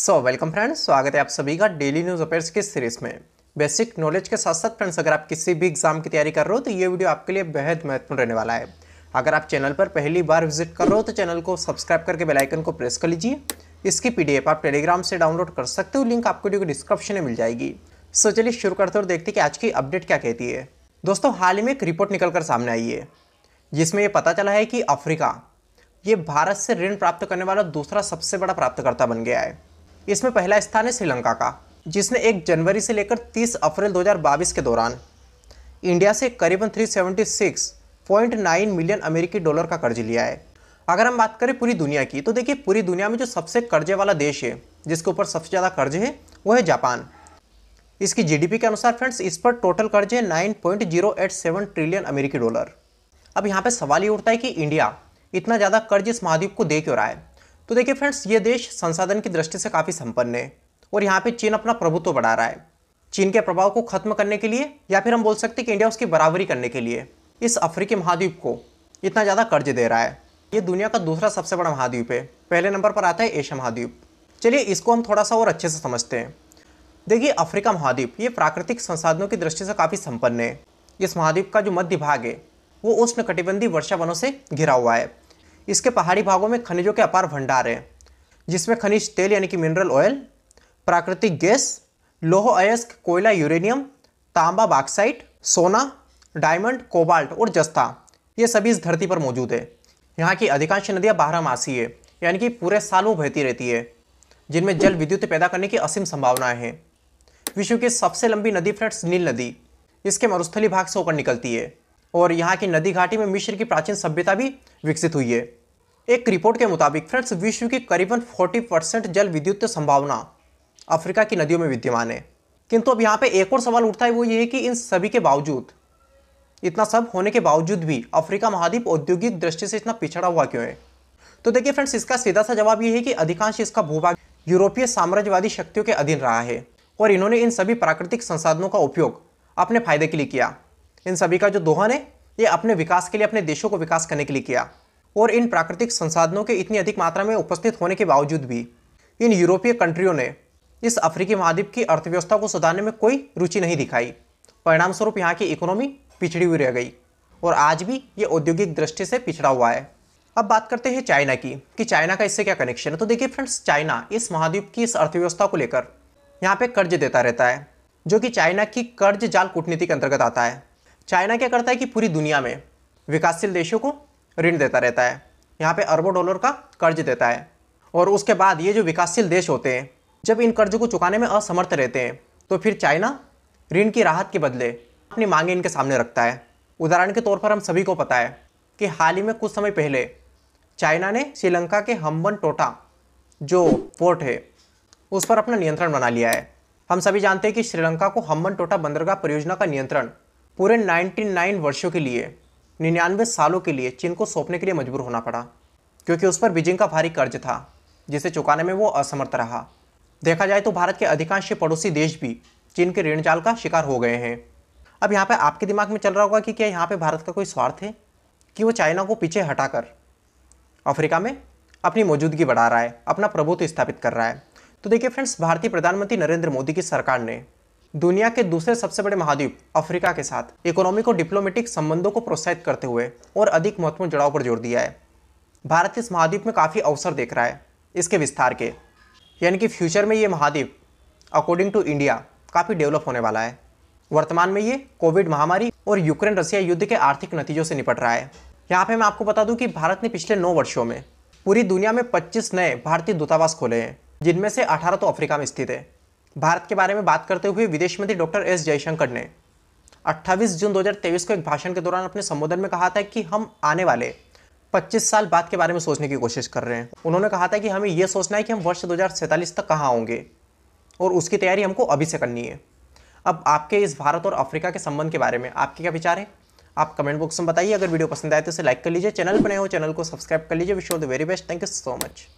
so welcome friends स्वागत है आप सभी का डेली न्यूज़ अफेयर्स की सीरीज में बेसिक नॉलेज के साथ साथ फ्रेंड्स अगर आप किसी भी एग्जाम की तैयारी कर रहे हो तो ये वीडियो आपके लिए बेहद महत्वपूर्ण रहने वाला है अगर आप चैनल पर पहली बार विजिट कर रहे हो तो चैनल को सब्सक्राइब करके बेलाइकन को प्रेस कर लीजिए इसकी पी आप टेलीग्राम से डाउनलोड कर सकते हो लिंक आपको वीडियो डिस्क्रिप्शन में मिल जाएगी सो चलिए शुरू करते और देखते कि आज की अपडेट क्या कहती है दोस्तों हाल ही में एक रिपोर्ट निकल कर सामने आई है जिसमें यह पता चला है कि अफ्रीका ये भारत से ऋण प्राप्त करने वाला दूसरा सबसे बड़ा प्राप्तकर्ता बन गया है इसमें पहला स्थान है श्रीलंका का जिसने एक जनवरी से लेकर 30 अप्रैल 2022 के दौरान इंडिया से करीबन 376.9 मिलियन अमेरिकी डॉलर का कर्ज लिया है अगर हम बात करें पूरी दुनिया की तो देखिए पूरी दुनिया में जो सबसे कर्जे वाला देश है जिसके ऊपर सबसे ज़्यादा कर्ज है वो है जापान इसकी जीडीपी के अनुसार फ्रेंड्स इस पर टोटल कर्ज है नाइन ट्रिलियन अमेरिकी डॉलर अब यहाँ पर सवाल ये उठता है कि इंडिया इतना ज़्यादा कर्ज इस महाद्वीप को दे क्यों रहा है तो देखिए फ्रेंड्स ये देश संसाधन की दृष्टि से काफ़ी संपन्न है और यहाँ पे चीन अपना प्रभुत्व बढ़ा रहा है चीन के प्रभाव को खत्म करने के लिए या फिर हम बोल सकते हैं कि इंडिया उसकी बराबरी करने के लिए इस अफ्रीकी महाद्वीप को इतना ज़्यादा कर्ज दे रहा है ये दुनिया का दूसरा सबसे बड़ा महाद्वीप है पहले नंबर पर आता है एशिया महाद्वीप चलिए इसको हम थोड़ा सा और अच्छे से समझते हैं देखिए अफ्रीका महाद्वीप ये प्राकृतिक संसाधनों की दृष्टि से काफ़ी संपन्न है इस महाद्वीप का जो मध्य भाग है वो उष्ण कटिबंधी वर्षा वनों से घिरा हुआ है इसके पहाड़ी भागों में खनिजों के अपार भंडार हैं जिसमें खनिज तेल यानी कि मिनरल ऑयल प्राकृतिक गैस लोह अयस्क कोयला यूरेनियम तांबा बाक्साइट सोना डायमंड कोबाल्ट और जस्ता ये सभी इस धरती पर मौजूद है यहाँ की अधिकांश नदियाँ बारहमासी है यानी कि पूरे साल वो बहती रहती है जिनमें जल विद्युत पैदा करने की असीम संभावनाएं हैं विश्व की सबसे लंबी नदी फ्रेट्स नील नदी इसके मरुस्थली भाग से होकर निकलती है और यहाँ की नदी घाटी में मिश्र की प्राचीन सभ्यता भी विकसित हुई है एक रिपोर्ट के मुताबिक फ्रेंड्स विश्व की करीबन 40 परसेंट जल विद्युत संभावना अफ्रीका की नदियों में विद्यमान है किंतु अब यहाँ पे एक और सवाल उठता है वो ये है कि इन सभी के बावजूद इतना सब होने के बावजूद भी अफ्रीका महाद्वीप औद्योगिक दृष्टि से इतना पिछड़ा हुआ क्यों है तो देखिए फ्रेंड्स इसका सीधा सा जवाब ये है कि अधिकांश इसका भूभाग यूरोपीय साम्राज्यवादी शक्तियों के अधीन रहा है और इन्होंने इन सभी प्राकृतिक संसाधनों का उपयोग अपने फायदे के लिए किया इन सभी का जो दोहन है ये अपने विकास के लिए अपने देशों को विकास करने के लिए किया और इन प्राकृतिक संसाधनों के इतनी अधिक मात्रा में उपस्थित होने के बावजूद भी इन यूरोपीय कंट्रियों ने इस अफ्रीकी महाद्वीप की अर्थव्यवस्था को सुधारने में कोई रुचि नहीं दिखाई परिणामस्वरूप यहाँ की इकोनॉमी पिछड़ी हुई रह गई और आज भी ये औद्योगिक दृष्टि से पिछड़ा हुआ है अब बात करते हैं चाइना की कि चाइना का इससे क्या कनेक्शन है तो देखिए फ्रेंड्स चाइना इस महाद्वीप की इस अर्थव्यवस्था को लेकर यहाँ पे कर्ज देता रहता है जो कि चाइना की कर्ज जाल कूटनीति के अंतर्गत आता है चाइना क्या करता है कि पूरी दुनिया में विकासशील देशों को ऋण देता रहता है यहाँ पे अरबों डॉलर का कर्ज देता है और उसके बाद ये जो विकासशील देश होते हैं जब इन कर्ज को चुकाने में असमर्थ रहते हैं तो फिर चाइना ऋण की राहत के बदले अपनी मांगे इनके सामने रखता है उदाहरण के तौर पर हम सभी को पता है कि हाल ही में कुछ समय पहले चाइना ने श्रीलंका के हम्बन टोटा जो पोर्ट है उस पर अपना नियंत्रण बना लिया है हम सभी जानते हैं कि श्रीलंका को हम्बन टोटा बंदरगाह परियोजना का नियंत्रण पूरे 99 वर्षों के लिए निन्यानवे सालों के लिए चीन को सौंपने के लिए मजबूर होना पड़ा क्योंकि उस पर बीजिंग का भारी कर्ज था जिसे चुकाने में वो असमर्थ रहा देखा जाए तो भारत के अधिकांश पड़ोसी देश भी चीन के ऋण जाल का शिकार हो गए हैं अब यहाँ पर आपके दिमाग में चल रहा होगा कि क्या यहाँ पर भारत का कोई स्वार्थ है कि वो चाइना को पीछे हटाकर अफ्रीका में अपनी मौजूदगी बढ़ा रहा है अपना प्रभुत्व स्थापित कर रहा है तो देखिए फ्रेंड्स भारतीय प्रधानमंत्री नरेंद्र मोदी की सरकार ने दुनिया के दूसरे सबसे बड़े महाद्वीप अफ्रीका के साथ इकोनॉमिक और डिप्लोमेटिक संबंधों को प्रोत्साहित करते हुए और अधिक महत्वपूर्ण जुड़ाव पर जोर दिया है भारत इस महाद्वीप में काफ़ी अवसर देख रहा है इसके विस्तार के यानी कि फ्यूचर में ये महाद्वीप अकॉर्डिंग टू इंडिया काफ़ी डेवलप होने वाला है वर्तमान में ये कोविड महामारी और यूक्रेन रसिया युद्ध के आर्थिक नतीजों से निपट रहा है यहाँ पे मैं आपको बता दूं कि भारत ने पिछले नौ वर्षों में पूरी दुनिया में 25 नए भारतीय दूतावास खोले हैं जिनमें से 18 तो अफ्रीका में स्थित है भारत के बारे में बात करते हुए विदेश मंत्री डॉक्टर एस जयशंकर ने 28 जून 2023 को एक भाषण के दौरान अपने संबोधन में कहा था कि हम आने वाले 25 साल बाद के बारे में सोचने की कोशिश कर रहे हैं उन्होंने कहा था कि हमें यह सोचना है कि हम वर्ष दो तक कहाँ होंगे और उसकी तैयारी हमको अभी से करनी है अब आपके इस भारत और अफ्रीका के संबंध के बारे में आपके क्या विचार हैं आप कमेंट बॉक्स में बताइए अगर वीडियो पसंद आए तो इसे लाइक कर लीजिए चैनल पर नए हो चैनल को सब्सक्राइब कर लीजिए wish all the very best thank you so much